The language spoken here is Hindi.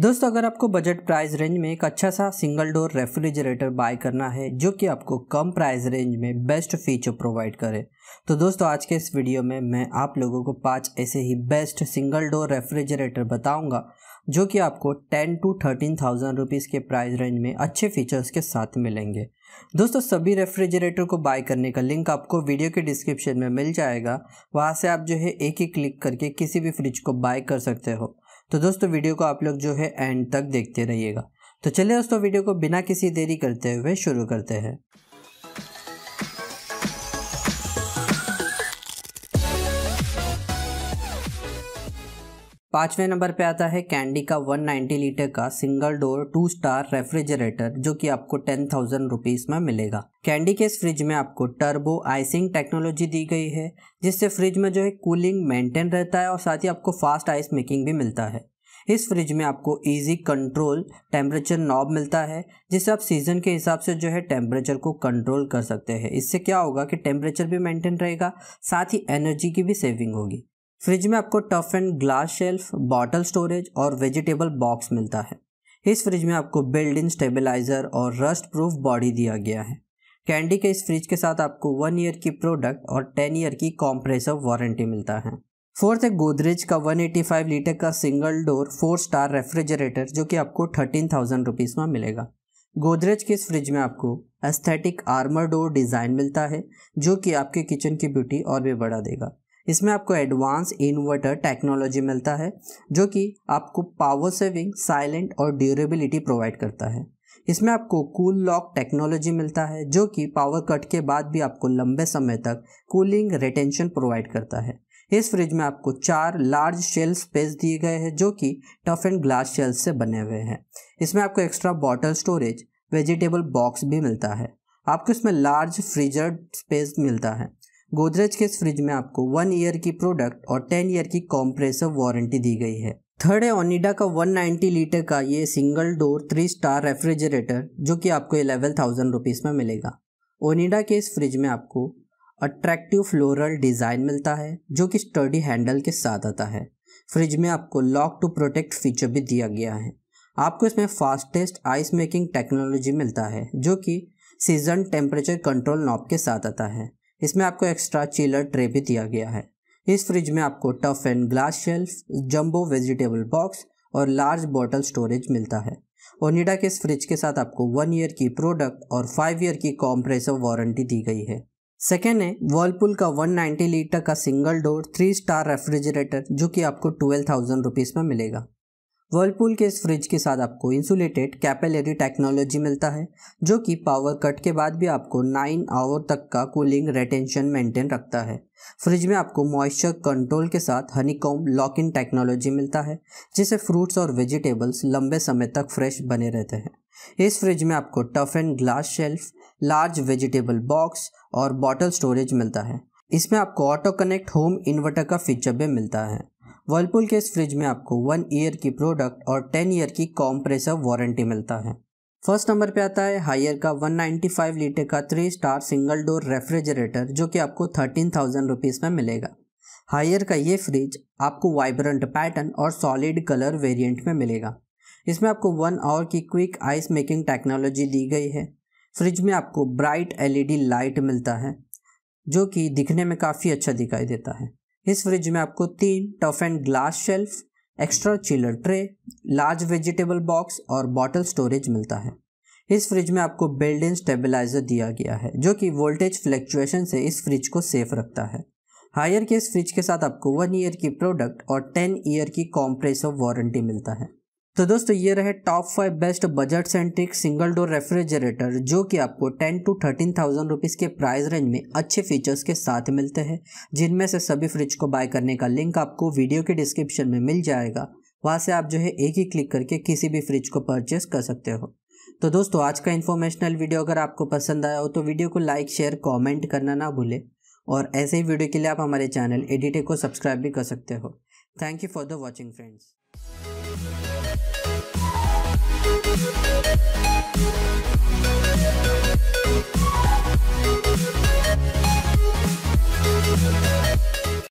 दोस्तों अगर आपको बजट प्राइस रेंज में एक अच्छा सा सिंगल डोर रेफ्रिजरेटर बाय करना है जो कि आपको कम प्राइस रेंज में बेस्ट फीचर प्रोवाइड करे तो दोस्तों आज के इस वीडियो में मैं आप लोगों को पांच ऐसे ही बेस्ट सिंगल डोर रेफ्रिजरेटर बताऊंगा जो कि आपको ten to thirteen thousand rupees के प्राइस रेंज में अच्छे फीचर्स के साथ मिलेंगे दोस्तों सभी रेफ्रिजरेटर को बाय करने का लिंक आपको वीडियो के डिस्क्रिप्शन में मिल जाएगा वहाँ से आप जो है एक ही क्लिक करके किसी भी फ्रिज को बाय कर सकते हो तो दोस्तों वीडियो को आप लोग जो है एंड तक देखते रहिएगा तो चलिए दोस्तों वीडियो को बिना किसी देरी करते हुए शुरू करते हैं पाँचवें नंबर पे आता है कैंडी का 190 लीटर का single door two star refrigerator जो कि आपको टेन थाउजेंड रुपीज़ में मिलेगा कैंडी के इस फ्रिज में आपको टर्बो आइसिंग टेक्नोलॉजी दी गई है जिससे फ्रिज में जो है कूलिंग मेंटेन रहता है और साथ ही आपको फास्ट आइस मेकिंग भी मिलता है इस फ्रिज में आपको इजी कंट्रोल टेम्परेचर नॉब मिलता है जिससे आप सीज़न के हिसाब से जो है टेम्परेचर को कंट्रोल कर सकते हैं इससे क्या होगा कि टेम्परेचर भी मेंटेन रहेगा साथ ही एनर्जी की भी सेविंग होगी फ्रिज में आपको toughened glass shelf bottle storage और वेजिटेबल बॉक्स मिलता है इस फ्रिज में आपको बिल्ड इन स्टेबलाइजर और रस्ट प्रूफ बॉडी दिया गया है कैंडी के इस फ्रिज के साथ आपको वन ईयर की प्रोडक्ट और टेन ईयर की कॉम्प्रेसिव वारंटी मिलता है फोर्थ है गोदरेज का 185 लीटर का single door four star refrigerator जो कि आपको थर्टीन थाउजेंड रुपीज़ में मिलेगा गोदरेज के इस फ्रिज में आपको एस्थेटिक आर्मर डोर डिज़ाइन मिलता है जो कि आपके किचन की ब्यूटी और भी बढ़ा देगा इसमें आपको एडवांस इन्वर्टर टेक्नोलॉजी मिलता है जो कि आपको पावर सेविंग साइलेंट और ड्यूरेबिलिटी प्रोवाइड करता है इसमें आपको कूल लॉक टेक्नोलॉजी मिलता है जो कि पावर कट के बाद भी आपको लंबे समय तक कूलिंग रिटेंशन प्रोवाइड करता है इस फ्रिज में आपको चार लार्ज शेल स्पेस दिए गए हैं जो कि टफ एंड ग्लास शेल्स से बने हुए हैं इसमें आपको extra bottle storage vegetable box भी मिलता है आपको इसमें लार्ज फ्रीजर स्पेस मिलता है गोदरेज के इस फ्रिज में आपको वन ईयर की प्रोडक्ट और टेन ईयर की कॉम्प्रेसर वारंटी दी गई है थर्ड है ओनिडा का 190 लीटर का ये single door three star refrigerator जो कि आपको एलेवन थाउजेंड रुपीज़ में मिलेगा ओनिडा के इस फ्रिज में आपको अट्रैक्टिव फ्लोरल डिज़ाइन मिलता है जो कि स्टडी हैंडल के साथ आता है फ्रिज में आपको लॉक टू प्रोटेक्ट फीचर भी दिया गया है आपको इसमें फास्टेस्ट आइस मेकिंग टेक्नोलॉजी मिलता है जो कि सीजन टेम्परेचर कंट्रोल नॉब के साथ आता है इसमें आपको एक्स्ट्रा चिलर ट्रे भी दिया गया है इस फ्रिज में आपको toughened glass shelf jumbo vegetable box और लार्ज बॉटल स्टोरेज मिलता है ओनिडा के इस फ्रिज के साथ आपको वन ईयर की प्रोडक्ट और फाइव ईयर की कॉम्प्रेसिव वारंटी दी गई है सेकेंड है वर्लपुल का 190 लीटर का single door three star refrigerator जो कि आपको ट्वेल्व थाउजेंड रुपीज़ में मिलेगा वर्लपूल के इस फ्रिज के साथ आपको इंसुलेटेड कैपेलरी टेक्नोलॉजी मिलता है जो कि पावर कट के बाद भी आपको नाइन आवर तक का कूलिंग रेटेंशन मेंटेन रखता है फ्रिज में आपको मॉइस्चर कंट्रोल के साथ हनीकॉम लॉक इन टेक्नोलॉजी मिलता है जिससे फ्रूट्स और वेजिटेबल्स लंबे समय तक फ्रेश बने रहते हैं इस फ्रिज में आपको toughened glass shelf large vegetable box और बॉटल स्टोरेज मिलता है इसमें आपको ऑटो कनेक्ट होम इन्वर्टर का फीचर भी मिलता है वर्लपुल के इस फ्रिज में आपको वन ईयर की प्रोडक्ट और टेन ईयर की कॉम्प्रेसर वारंटी मिलता है फर्स्ट नंबर पे आता है हायर का 195 लीटर का three star single door refrigerator जो कि आपको थर्टीन थाउजेंड रुपीज़ में मिलेगा हायर का ये फ्रिज आपको वाइब्रेंट पैटर्न और सॉलिड कलर वेरिएंट में मिलेगा इसमें आपको वन आवर की क्विक आइस मेकिंग टेक्नोलॉजी दी गई है फ्रिज में आपको ब्राइट एलईडी लाइट मिलता है जो कि दिखने में काफ़ी अच्छा दिखाई देता है इस फ्रिज में आपको तीन toughened glass shelf extra chiller tray large vegetable box और बॉटल स्टोरेज मिलता है इस फ्रिज में आपको बिल्ड इन स्टेबलाइजर दिया गया है जो कि वोल्टेज फ्लैक्चुएशन से इस फ्रिज को सेफ रखता है हायर के इस फ्रिज के साथ आपको वन ईयर की प्रोडक्ट और टेन ईयर की कॉम्प्रेसर वारंटी मिलता है तो दोस्तों ये रहे top five best budget centric single door refrigerator जो कि आपको ten to thirteen thousand rupees के प्राइस रेंज में अच्छे फीचर्स के साथ मिलते हैं जिनमें से सभी फ्रिज को बाय करने का लिंक आपको वीडियो के डिस्क्रिप्शन में मिल जाएगा वहाँ से आप जो है एक ही क्लिक करके किसी भी फ्रिज को परचेस कर सकते हो तो दोस्तों आज का इन्फॉर्मेशनल वीडियो अगर आपको पसंद आया हो तो वीडियो को लाइक शेयर कॉमेंट करना ना भूलें और ऐसे ही वीडियो के लिए आप हमारे चैनल एडिटे को सब्सक्राइब भी कर सकते हो thank you for the watching friends